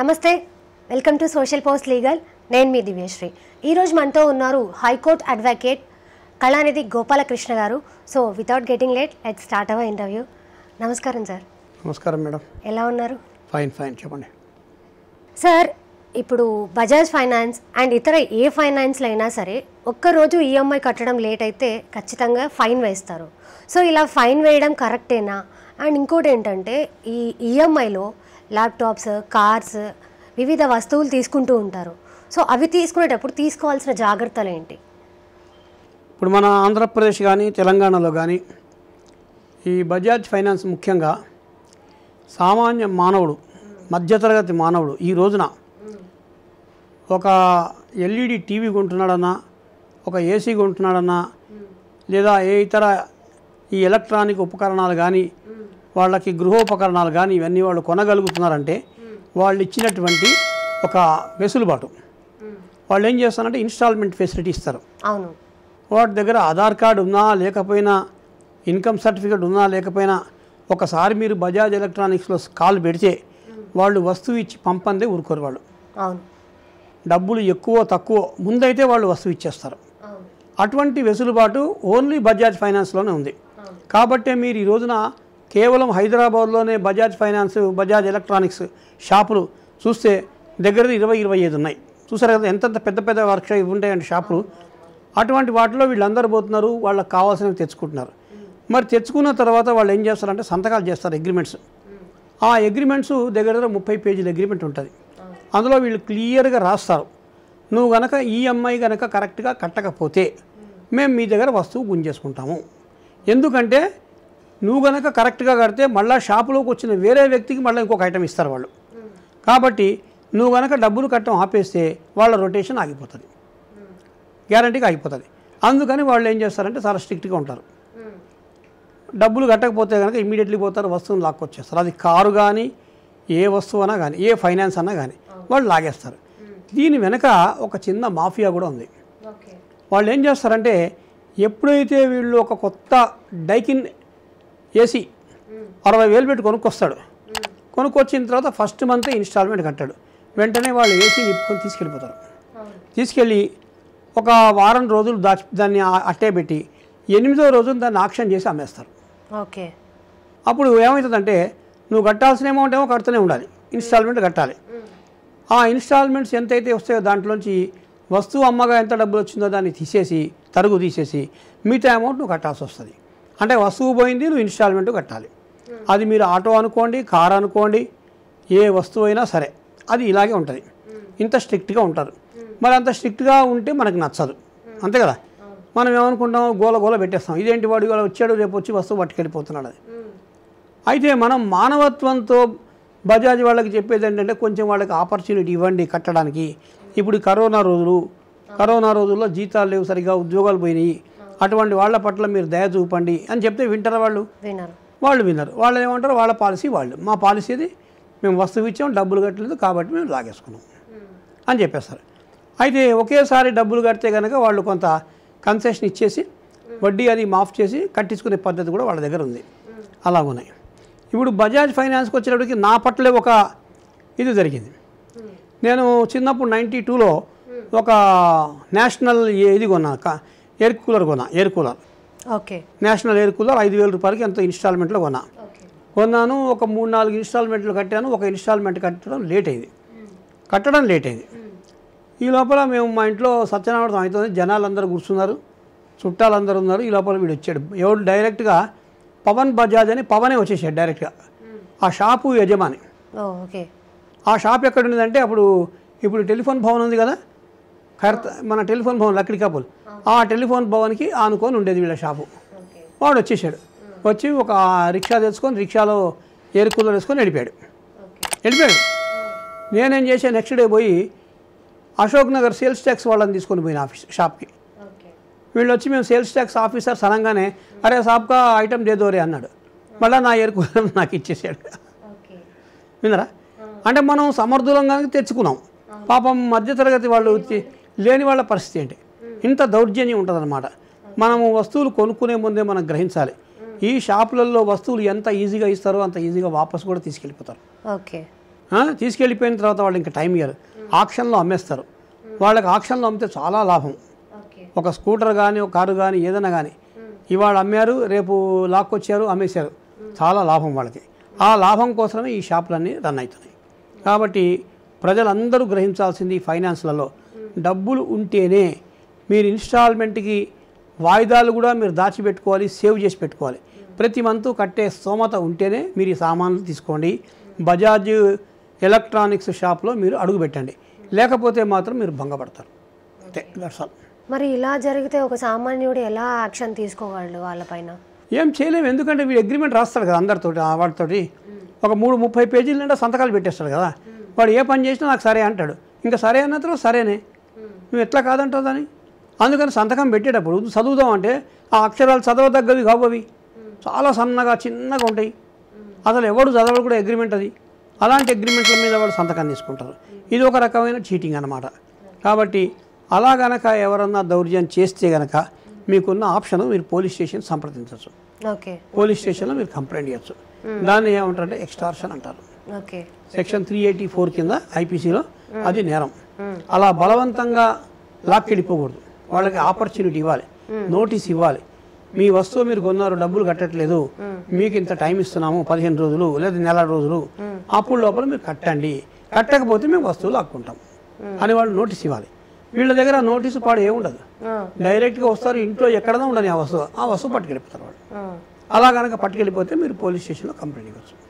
నమస్తే welcome to social post legal నేను మీ దివ్యశ్రీ ఈరోజు మనతో ఉన్నారు high court advocate Kalanidhi Gopalakrishna garu so without getting late let start our interview నమస్కారం సార్ నమస్కారం మేడం ఎలా ఉన్నారు ఫైన్ ఫైన్ చెప్పండి సార్ ఇప్పుడు బజాజ్ ఫైనాన్స్ అండ్ ఇతర ఏ ఫైనాన్స్లో అయినా సరే ఒక్కరోజు ఈఎంఐ e కట్టడం లేట్ అయితే ఖచ్చితంగా ఫైన్ వేస్తారు సో ఇలా ఫైన్ వేయడం కరెక్టేనా అండ్ ఇంకోటి ఏంటంటే ఈ ఈఎంఐలో e ల్యాప్టాప్స్ కార్స్ వివిధ వస్తువులు తీసుకుంటూ ఉంటారు సో అవి తీసుకునేటప్పుడు తీసుకోవాల్సిన జాగ్రత్తలు ఏంటి ఇప్పుడు మన ఆంధ్రప్రదేశ్ కానీ తెలంగాణలో కానీ ఈ బజాజ్ ఫైనాన్స్ ముఖ్యంగా సామాన్య మానవుడు మధ్యతరగతి మానవుడు ఈ రోజున ఒక ఎల్ఈడి టీవీ కొంటున్నాడన్నా ఒక ఏసీ కొంటున్నాడన్నా లేదా ఏ ఇతర ఈ ఎలక్ట్రానిక్ ఉపకరణాలు కానీ వాళ్ళకి గృహోపకరణాలు కానీ ఇవన్నీ వాళ్ళు కొనగలుగుతున్నారంటే వాళ్ళు ఇచ్చినటువంటి ఒక వెసులుబాటు వాళ్ళు ఏం చేస్తారంటే ఇన్స్టాల్మెంట్ ఫెసిలిటీ ఇస్తారు వాటి దగ్గర ఆధార్ కార్డు ఉన్నా లేకపోయినా ఇన్కమ్ సర్టిఫికేట్ ఉన్నా లేకపోయినా ఒకసారి మీరు బజాజ్ ఎలక్ట్రానిక్స్లో కాల్ పెడితే వాళ్ళు వస్తువు ఇచ్చి పంపందే ఊరుకోరు వాళ్ళు డబ్బులు ఎక్కువ తక్కువ ముందైతే వాళ్ళు వస్తువు ఇచ్చేస్తారు అటువంటి వెసులుబాటు ఓన్లీ బజాజ్ ఫైనాన్స్లోనే ఉంది కాబట్టే మీరు ఈ రోజున కేవలం హైదరాబాద్లోనే బజాజ్ ఫైనాన్స్ బజాజ్ ఎలక్ట్రానిక్స్ షాపులు చూస్తే దగ్గర ఇరవై ఇరవై ఐదు ఉన్నాయి చూసారు కదా ఎంతంత పెద్ద పెద్ద వర్క్ షాప్ ఉంటాయండి షాపులు అటువంటి వాటిలో వీళ్ళందరూ పోతున్నారు వాళ్ళకి కావాల్సినవి తెచ్చుకుంటున్నారు మరి తెచ్చుకున్న తర్వాత వాళ్ళు ఏం చేస్తారంటే సంతకాలు చేస్తారు అగ్రిమెంట్స్ ఆ అగ్రిమెంట్స్ దగ్గర దగ్గర ముప్పై పేజీల అగ్రిమెంట్ ఉంటుంది అందులో వీళ్ళు క్లియర్గా రాస్తారు నువ్వు కనుక ఈఎంఐ కనుక కరెక్ట్గా కట్టకపోతే మేము మీ దగ్గర వస్తువు గుంజేసుకుంటాము ఎందుకంటే నువ్వు గనక కరెక్ట్గా కడితే మళ్ళీ షాపులోకి వచ్చిన వేరే వ్యక్తికి మళ్ళీ ఇంకొక ఐటమ్ ఇస్తారు వాళ్ళు కాబట్టి నువ్వు కనుక డబ్బులు కట్టడం ఆపేస్తే వాళ్ళ రొటేషన్ ఆగిపోతుంది గ్యారంటీగా ఆగిపోతుంది అందుకని వాళ్ళు ఏం చేస్తారంటే చాలా స్ట్రిక్ట్గా ఉంటారు డబ్బులు కట్టకపోతే కనుక ఇమీడియట్లీ పోతారు వస్తువుని లాక్కొచ్చేస్తారు అది కారు కానీ ఏ వస్తువు అన్నా కానీ ఏ ఫైనాన్స్ అన్నా కానీ వాళ్ళు లాగేస్తారు దీని వెనక ఒక చిన్న మాఫియా కూడా ఉంది వాళ్ళు ఏం చేస్తారంటే ఎప్పుడైతే వీళ్ళు ఒక కొత్త డైకిన్ ఏసీ అరవై వేలు పెట్టి కొనుక్కొస్తాడు కొనుక్కొచ్చిన తర్వాత ఫస్ట్ మంత్ ఇన్స్టాల్మెంట్ కట్టాడు వెంటనే వాళ్ళు ఏసీ నిప్పుకొని తీసుకెళ్ళిపోతారు తీసుకెళ్ళి ఒక వారం రోజులు దాచి దాన్ని అట్టే పెట్టి ఎనిమిదో రోజులు దాన్ని ఆక్షన్ చేసి అమ్మేస్తారు ఓకే అప్పుడు ఏమవుతుందంటే నువ్వు కట్టాల్సిన అమౌంట్ ఏమో కడుతూనే ఉండాలి ఇన్స్టాల్మెంట్ కట్టాలి ఆ ఇన్స్టాల్మెంట్స్ ఎంతైతే వస్తాయో దాంట్లోంచి వస్తువు అమ్మగా ఎంత డబ్బులు వచ్చిందో దాన్ని తీసేసి తరుగు తీసేసి మిగతా అమౌంట్ నువ్వు కట్టాల్సి వస్తుంది అంటే వస్తువు పోయింది నువ్వు ఇన్స్టాల్మెంట్ కట్టాలి అది మీరు ఆటో అనుకోండి కార్ అనుకోండి ఏ వస్తువు అయినా సరే అది ఇలాగే ఉంటుంది ఇంత స్ట్రిక్ట్గా ఉంటారు మరి అంత స్ట్రిక్ట్గా ఉంటే మనకు నచ్చదు అంతే కదా మనం ఏమనుకుంటాం గోల గోల పెట్టేస్తాం ఇదేంటి వాడు ఇవాళ వచ్చాడు రేపు వచ్చి వస్తువు పట్టుకెళ్ళిపోతున్నాడు అది అయితే మనం మానవత్వంతో బజాజ్ వాళ్ళకి చెప్పేది ఏంటంటే కొంచెం వాళ్ళకి ఆపర్చునిటీ ఇవ్వండి కట్టడానికి ఇప్పుడు కరోనా రోజులు కరోనా రోజుల్లో జీతాలు లేవు సరిగ్గా ఉద్యోగాలు పోయినాయి అటువంటి వాళ్ళ పట్ల మీరు దయ చూపండి అని చెప్తే వింటారా వాళ్ళు వాళ్ళు విన్నారు వాళ్ళు ఏమంటారు వాళ్ళ పాలసీ వాళ్ళు మా పాలసీది మేము వస్తువు ఇచ్చాము డబ్బులు కట్టలేదు కాబట్టి మేము లాగేసుకున్నాం అని చెప్పేస్తారు అయితే ఒకేసారి డబ్బులు కడితే కనుక వాళ్ళు కొంత కన్సెషన్ ఇచ్చేసి వడ్డీ అది మాఫ్ చేసి కట్టించుకునే పద్ధతి కూడా వాళ్ళ దగ్గర ఉంది అలా ఉన్నాయి ఇప్పుడు బజాజ్ ఫైనాన్స్కి వచ్చేటప్పటికి నా పట్లే ఒక ఇది జరిగింది నేను చిన్నప్పుడు నైంటీ టూలో ఒక నేషనల్ ఇది కొన్నా ఎయిర్ కూలర్ కొన్నా air cooler okay national air cooler ఐదు వేల రూపాయలకి ఎంతో ఇన్స్టాల్మెంట్లో కొన్నా కొన్నాను ఒక మూడు నాలుగు ఇన్స్టాల్మెంట్లు కట్టాను ఒక ఇన్స్టాల్మెంట్ కట్టడం లేట్ అయింది కట్టడం లేట్ అయింది ఈ లోపల మేము మా ఇంట్లో సత్యనారాయణ అవుతుంది జనాలు అందరూ కూర్చున్నారు చుట్టాలందరూ ఉన్నారు ఈ లోపల వీడు వచ్చాడు ఎవడు డైరెక్ట్గా పవన్ బజాజ్ అని పవనే వచ్చేసాడు డైరెక్ట్గా ఆ షాపు యజమాని ఆ షాప్ ఎక్కడ ఉండేదంటే అప్పుడు ఇప్పుడు టెలిఫోన్ భవన్ ఉంది కదా కర్త మన టెలిఫోన్ భవన్ లక్కడి కాపుల్ ఆ టెలిఫోన్ భవన్కి ఆనుకొని ఉండేది వీళ్ళ షాపు వాడు వచ్చేసాడు వచ్చి ఒక రిక్షా తెచ్చుకొని రిక్షాలో ఎయిర్ కూలర్ వేసుకొని వెళ్ళిపోయాడు వెళ్ళిపోయాడు నేనేం చేసా నెక్స్ట్ డే పోయి అశోక్ నగర్ సేల్స్ ట్యాక్స్ వాళ్ళని తీసుకొని పోయిన ఆఫీస్ షాప్కి వీళ్ళు వచ్చి మేము సేల్స్ ట్యాక్స్ ఆఫీసర్స్ అనగానే అరే షాప్గా ఐటమ్ దేదోరే అన్నాడు మళ్ళీ నా ఎయిర్ కూలర్ నాకు ఇచ్చేసాడు విందరా అంటే మనం సమర్థులంగా తెచ్చుకున్నాం పాపం మధ్యతరగతి వాళ్ళు వచ్చి లేని వాళ్ళ పరిస్థితి ఏంటి ఇంత దౌర్జన్యం ఉంటుందన్నమాట మనము వస్తువులు కొనుక్కునే ముందే మనం గ్రహించాలి ఈ షాపులలో వస్తువులు ఎంత ఈజీగా ఇస్తారో అంత ఈజీగా వాపసు కూడా తీసుకెళ్ళిపోతారు ఓకే తీసుకెళ్ళిపోయిన తర్వాత వాళ్ళు ఇంకా టైం ఇయ్యారు ఆక్షన్లో అమ్మేస్తారు వాళ్ళకి ఆక్షన్లో అమ్మితే చాలా లాభం ఒక స్కూటర్ కానీ ఒక కారు కానీ ఏదైనా కానీ ఇవాళ అమ్మారు రేపు లాక్కొచ్చారు అమ్మేశారు చాలా లాభం వాళ్ళకి ఆ లాభం కోసమే ఈ షాపులన్నీ రన్ అవుతున్నాయి కాబట్టి ప్రజలందరూ గ్రహించాల్సింది ఈ ఫైనాన్స్లలో డబ్బులు ఉంటేనే మీరు ఇన్స్టాల్మెంట్కి వాయిదాలు కూడా మీరు దాచిపెట్టుకోవాలి సేవ్ చేసి పెట్టుకోవాలి ప్రతి మంత్ కట్టే స్తోమత ఉంటేనే మీరు ఈ సామాన్లు తీసుకోండి బజాజ్ ఎలక్ట్రానిక్స్ షాప్లో మీరు అడుగు పెట్టండి లేకపోతే మాత్రం మీరు భంగపడతారు అంతే దట్స్ ఆల్ మరి ఇలా జరిగితే ఒక సామాన్యుడు ఎలా యాక్షన్ తీసుకోగలడు వాళ్ళపైన ఏం చేయలేము ఎందుకంటే వీడు అగ్రిమెంట్ రాస్తాడు కదా అందరితో వాడితోటి ఒక మూడు ముప్పై పేజీలు నిండా సంతకాలు పెట్టేస్తాడు కదా వాడు ఏ పని చేసినా నాకు సరే అంటాడు ఇంకా సరే అన్న తర్వాత సరేనే Hmm. నువ్వు ఎట్లా కాదంటావు దాన్ని అందుకని సంతకం పెట్టేటప్పుడు చదువుదాం అంటే ఆ అక్షరాలు చదవదగ్గవి కాబోవి hmm. చాలా సన్నగా చిన్నగా ఉంటాయి hmm. అసలు ఎవడు చదవడు కూడా అగ్రిమెంట్ అది అలాంటి అగ్రిమెంట్ల మీద వాడు సంతకం తీసుకుంటారు ఇది ఒక రకమైన చీటింగ్ అనమాట కాబట్టి అలా గనక ఎవరన్నా దౌర్జన్యం చేస్తే గనక మీకున్న ఆప్షన్ మీరు పోలీస్ స్టేషన్ సంప్రదించవచ్చు పోలీస్ స్టేషన్లో మీరు కంప్లైంట్ చేయొచ్చు దాన్ని ఏమంటారంటే ఎక్స్టార్షన్ అంటారు సెక్షన్ త్రీ ఎయిటీ ఫోర్ కింద ఐపీసీలో అది నేరం అలా బలవంతంగా లాక్కెళ్ళిపోకూడదు వాళ్ళకి ఆపర్చునిటీ ఇవ్వాలి నోటీస్ ఇవ్వాలి మీ వస్తువు మీరు కొన్నారు డబ్బులు కట్టట్లేదు మీకు ఇంత టైం ఇస్తున్నాము పదిహేను రోజులు లేదా నెల రోజులు అప్పుడు లోపల మీరు కట్టండి కట్టకపోతే మేము వస్తువులు లాక్కుంటాం అని వాళ్ళు నోటీస్ ఇవ్వాలి వీళ్ళ దగ్గర నోటీసు పాడు ఏముండదు డైరెక్ట్గా వస్తారు ఇంట్లో ఎక్కడదా ఉండని ఆ వస్తువు ఆ వస్తువు పట్టుకెళ్ళిపోతారు వాళ్ళు అలా కనుక పట్టుకెళ్ళిపోతే మీరు పోలీస్ స్టేషన్లో కంప్లైంట్ ఇవ్వచ్చు